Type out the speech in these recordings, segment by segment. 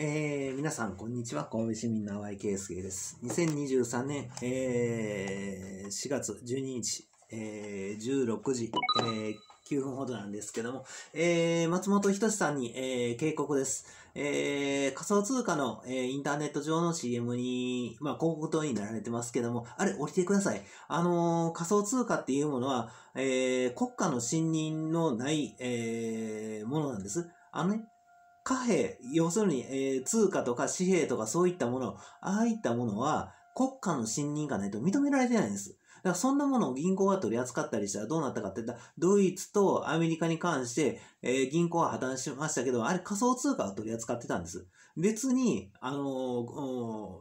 えー、皆さん、こんにちは。神戸市民の淡井圭介です。2023年、えー、4月12日、えー、16時、えー、9分ほどなんですけども、えー、松本人志さんに、えー、警告です。えー、仮想通貨の、えー、インターネット上の CM に、まあ、広告等になられてますけども、あれ、降りてください。あのー、仮想通貨っていうものは、えー、国家の信任のない、えー、ものなんです。あのね、貨幣、要するに、えー、通貨とか紙幣とかそういったもの、ああいったものは国家の信任がないと認められてないんです。だからそんなものを銀行が取り扱ったりしたらどうなったかって言ったら、ドイツとアメリカに関して、えー、銀行は破綻しましたけど、あれ仮想通貨を取り扱ってたんです。別に、あのー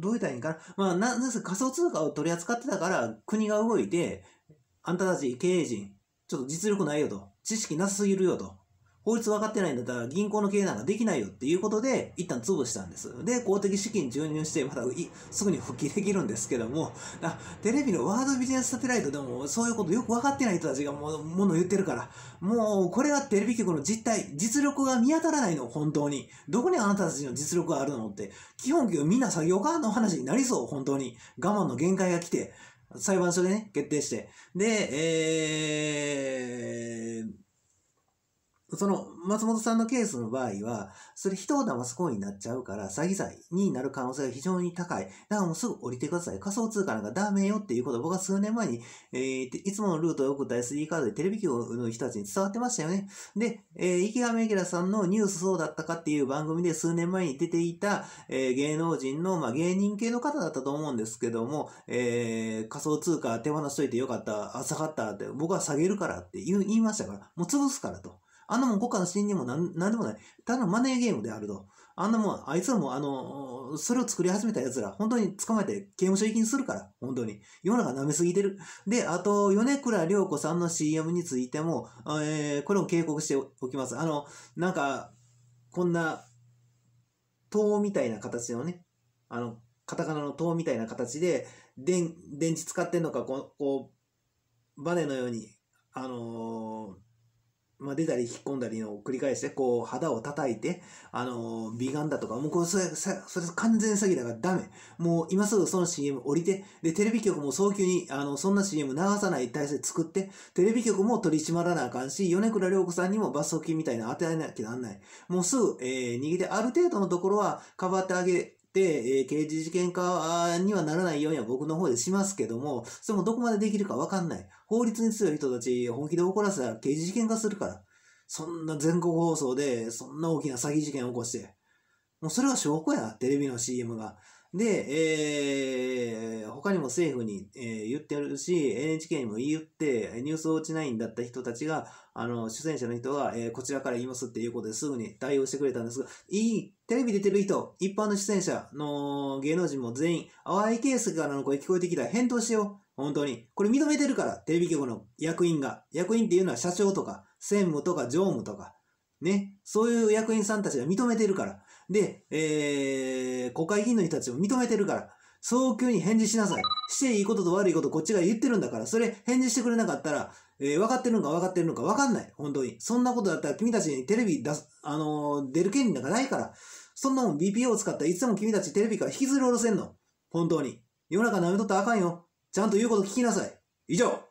どう言ったらいいんかな。まあ、な、なぜ仮想通貨を取り扱ってたから、国が動いて、あんたたち経営陣、ちょっと実力ないよと、知識なすすぎるよと、法律分かってないんだったら銀行の経営なんかできないよっていうことで、一旦潰したんです。で、公的資金注入して、またすぐに復帰できるんですけども、あ、テレビのワードビジネスサテライトでもそういうことよく分かってない人たちがももの言ってるから、もう、これはテレビ局の実態、実力が見当たらないの、本当に。どこにあなたたちの実力があるのって、基本給みんな作業家の話になりそう、本当に。我慢の限界が来て、裁判所でね、決定して。で、えー、その松本さんのケースの場合は、それ人を騙す行為になっちゃうから、詐欺罪になる可能性が非常に高い。だからもうすぐ降りてください。仮想通貨なんかダメよっていうことを僕は数年前に、えー、いつものルートを送った SD カードでテレビ局の人たちに伝わってましたよね。で、えー、池上明さんのニュースそうだったかっていう番組で数年前に出ていた、えー、芸能人の、まあ、芸人系の方だったと思うんですけども、えー、仮想通貨手放しといてよかった、下がったって、僕は下げるからって言いましたから、もう潰すからと。あんなもん国家の信任もなんなんでもない。ただのマネーゲームであると。あんなもん、あいつらも、あの、それを作り始めた奴ら、本当に捕まえて刑務所行きにするから、本当に。世の中舐めすぎてる。で、あと、米倉涼子さんの CM についても、えー、これも警告しておきます。あの、なんか、こんな、塔みたいな形のね、あの、カタカナの塔みたいな形で、電、電池使ってんのか、こう、こうバネのように、あのーまあ、出たり引っ込んだりの繰り返して、こう、肌を叩いて、あの美顔だとか、もうこれ、それ、それ完全詐欺だからダメ。もう、今すぐその CM 降りて、で、テレビ局も早急に、あの、そんな CM 流さない体制作って、テレビ局も取り締まらなあかんし、米倉涼子さんにも罰則金みたいな当てられなきゃなんない。もうすぐ、えー、逃げて、ある程度のところは、かばってあげで、えー、刑事事件化にはならないようには僕の方でしますけども、それもどこまでできるかわかんない。法律に強い人たち本気で怒らせたら刑事事件化するから。そんな全国放送で、そんな大きな詐欺事件を起こして。もうそれは証拠や、テレビの CM が。で、えー、他にも政府に、えー、言ってるし、NHK にも言って、ニュースウォッチ9だった人たちが、あの、出演者の人が、えー、こちらから言いますっていうことですぐに対応してくれたんですが、いい、テレビ出てる人、一般の出演者の芸能人も全員、淡いケースからの声聞こえてきたら返答しよう。本当に。これ認めてるから、テレビ局の役員が。役員っていうのは社長とか、専務とか常務とか、ね、そういう役員さんたちが認めてるから。で、えー、国会議員の人たちも認めてるから、早急に返事しなさい。していいことと悪いことこっちが言ってるんだから、それ返事してくれなかったら、えー、分かってるのか分かってるのか分かんない。本当に。そんなことだったら君たちにテレビ出す、あのー、出る権利なんかないから、そんなもん BPO を使ったらいつも君たちテレビから引きずり下ろせんの。本当に。世の中舐めとったらあかんよ。ちゃんと言うこと聞きなさい。以上。